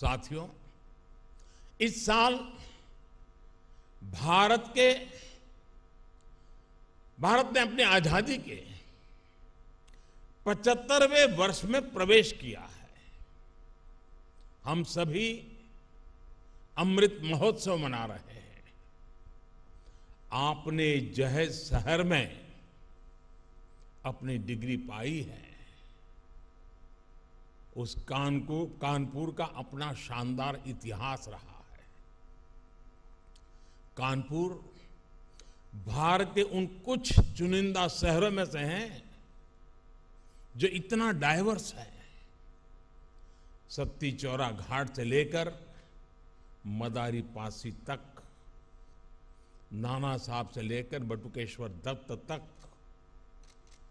साथियों इस साल भारत के भारत ने अपनी आजादी के 75वें वर्ष में प्रवेश किया है हम सभी अमृत महोत्सव मना रहे हैं आपने जहेज शहर में अपनी डिग्री पाई है उस कानपुर कानपुर का अपना शानदार इतिहास रहा है कानपुर भारत के उन कुछ चुनिंदा शहरों में से हैं जो इतना डाइवर्स है सत्ती चौरा घाट से लेकर मदारी पासी तक नाना साहब से लेकर बटुकेश्वर दत्त तक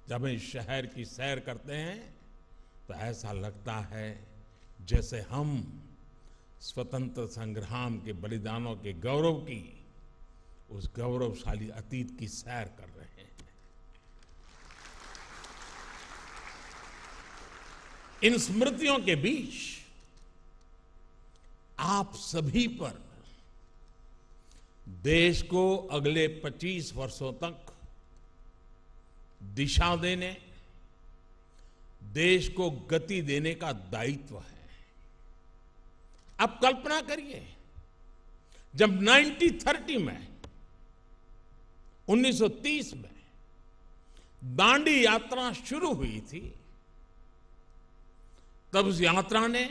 जब हम इस शहर की सैर करते हैं तो ऐसा लगता है जैसे हम स्वतंत्र संग्राम के बलिदानों के गौरव की उस गौरवशाली अतीत की सैर कर रहे हैं इन स्मृतियों के बीच आप सभी पर देश को अगले 25 वर्षों तक दिशा देने देश को गति देने का दायित्व है आप कल्पना करिए जब 1930 में 1930 में दांडी यात्रा शुरू हुई थी तब उस यात्रा ने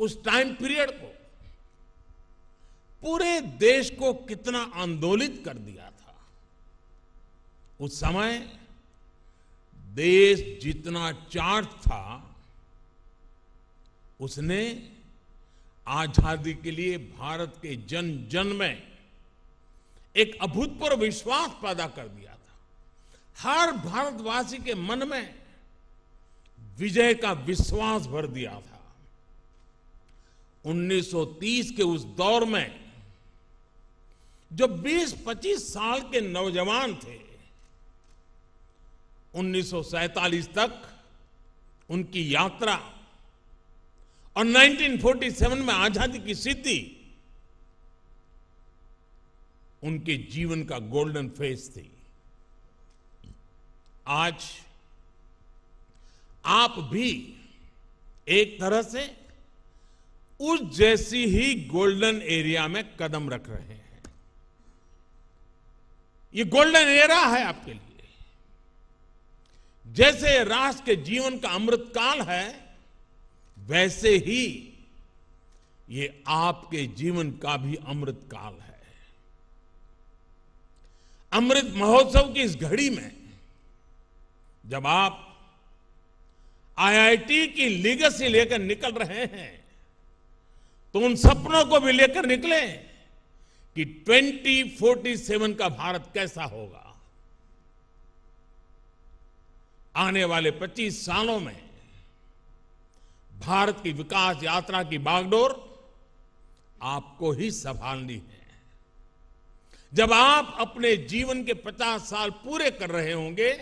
उस टाइम पीरियड को पूरे देश को कितना आंदोलित कर दिया था उस समय देश जितना चार्ट था उसने आजादी के लिए भारत के जन जन में एक अभूतपूर्व विश्वास पैदा कर दिया था हर भारतवासी के मन में विजय का विश्वास भर दिया था 1930 के उस दौर में जो 20-25 साल के नौजवान थे 1947 तक उनकी यात्रा और 1947 में आजादी की स्थिति उनके जीवन का गोल्डन फेज थी आज आप भी एक तरह से उस जैसी ही गोल्डन एरिया में कदम रख रहे हैं ये गोल्डन एरा है आपके लिए जैसे राष्ट्र के जीवन का अमृत काल है वैसे ही ये आपके जीवन का भी अमृत काल है अमृत महोत्सव की इस घड़ी में जब आप आईआईटी की लीगसी लेकर निकल रहे हैं तो उन सपनों को भी लेकर निकले कि 2047 का भारत कैसा होगा आने वाले 25 सालों में भारत की विकास यात्रा की बागडोर आपको ही संभालनी है जब आप अपने जीवन के 50 साल पूरे कर रहे होंगे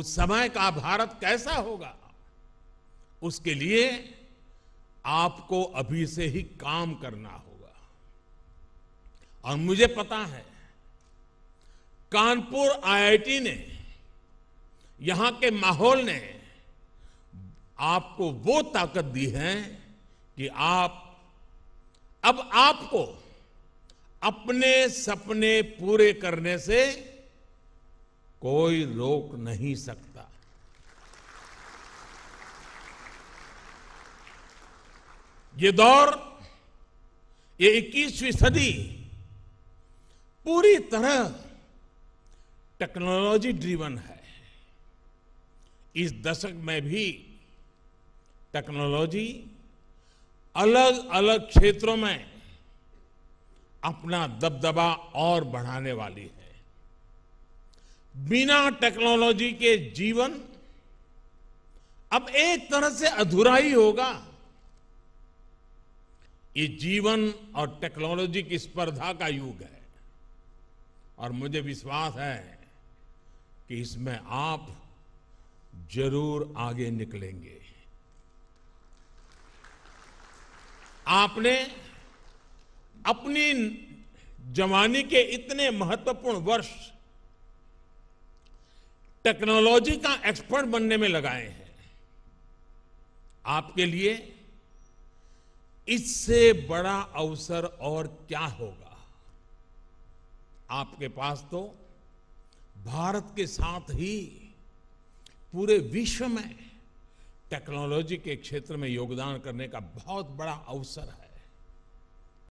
उस समय का भारत कैसा होगा उसके लिए आपको अभी से ही काम करना होगा और मुझे पता है कानपुर आईआईटी ने यहां के माहौल ने आपको वो ताकत दी है कि आप अब आपको अपने सपने पूरे करने से कोई रोक नहीं सकता ये दौर ये 21वीं सदी पूरी तरह टेक्नोलॉजी ड्रीवन है इस दशक में भी टेक्नोलॉजी अलग अलग क्षेत्रों में अपना दबदबा और बढ़ाने वाली है बिना टेक्नोलॉजी के जीवन अब एक तरह से अधूरा ही होगा ये जीवन और टेक्नोलॉजी की स्पर्धा का युग है और मुझे विश्वास है कि इसमें आप जरूर आगे निकलेंगे आपने अपनी जवानी के इतने महत्वपूर्ण वर्ष टेक्नोलॉजी का एक्सपर्ट बनने में लगाए हैं आपके लिए इससे बड़ा अवसर और क्या होगा आपके पास तो भारत के साथ ही पूरे विश्व में टेक्नोलॉजी के क्षेत्र में योगदान करने का बहुत बड़ा अवसर है